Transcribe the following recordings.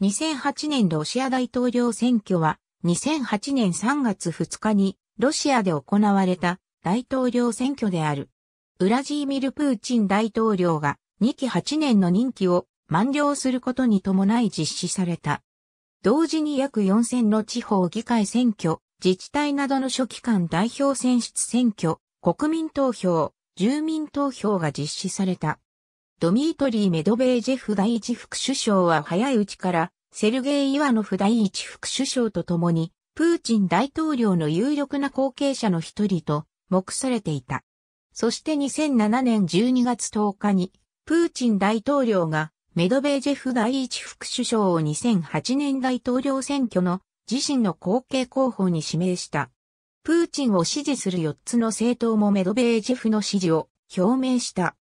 2008年ロシア大統領選挙は、2008年3月2日にロシアで行われた大統領選挙である。ウラジーミル・プーチン大統領が2期8年の任期を満了することに伴い実施された。同時に約4000の地方議会選挙、自治体などの初期間代表選出選挙、国民投票、住民投票が実施された。ドミートリー・メドベージェフ第一副首相は早いうちからセルゲイ・イワノフ第一副首相と共に、プーチン大統領の有力な後継者の一人と目されていた。そして2007年12月10日に、プーチン大統領がメドベージェフ第一副首相を2008年大統領選挙の自身の後継候補に指名した。プーチンを支持する4つの政党もメドベージェフの支持を表明した。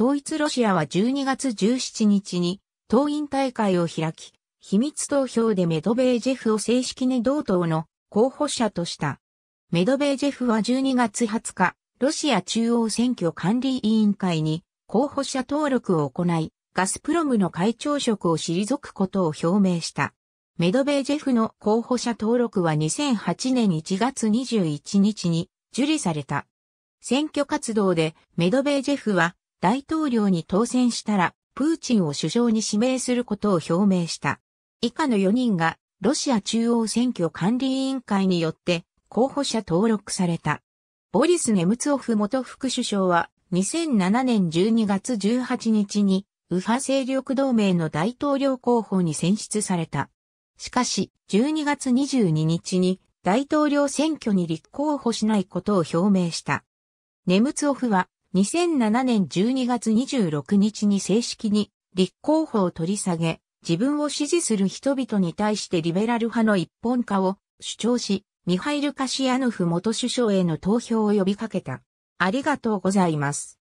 統一ロシアは12月17日に党員大会を開き、秘密投票でメドベージェフを正式に同党の候補者とした。メドベージェフは12月20日、ロシア中央選挙管理委員会に候補者登録を行い、ガスプロムの会長職を退くことを表明した。メドベージェフの候補者登録は2008年1月21日に受理された。選挙活動でメドベージェフは大統領に当選したらプーチンを首相に指名することを表明した。以下の4人がロシア中央選挙管理委員会によって候補者登録された。ボリス・ネムツオフ元副首相は2007年12月18日に右派勢力同盟の大統領候補に選出された。しかし、12月22日に大統領選挙に立候補しないことを表明した。ネムツオフは2007年12月26日に正式に立候補を取り下げ、自分を支持する人々に対してリベラル派の一本化を主張し、ミハイル・カシアノフ元首相への投票を呼びかけた。ありがとうございます。